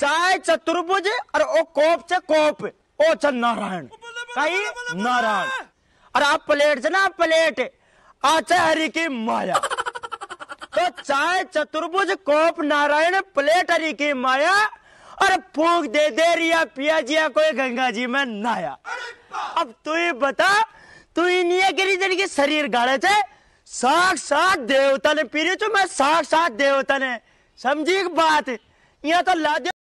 चाय चतुर्भुज और ओ कोप छ कोप ओ च नारायण कही नारायण और आप प्लेट छ ना प्लेट आचा हरि की माया तो चाय चतुर्भुज कोप नारायण प्लेट हरि की माया और फूक दे दे रिया पिया जिया कोई गंगा जी में नाया अब तू ही बता तू ही नहीं गिरिजन के शरीर गाड़े थे साक्षात देवता ने पीरी तो मैं साक्षात देवता ने समझी बात यह तो लादे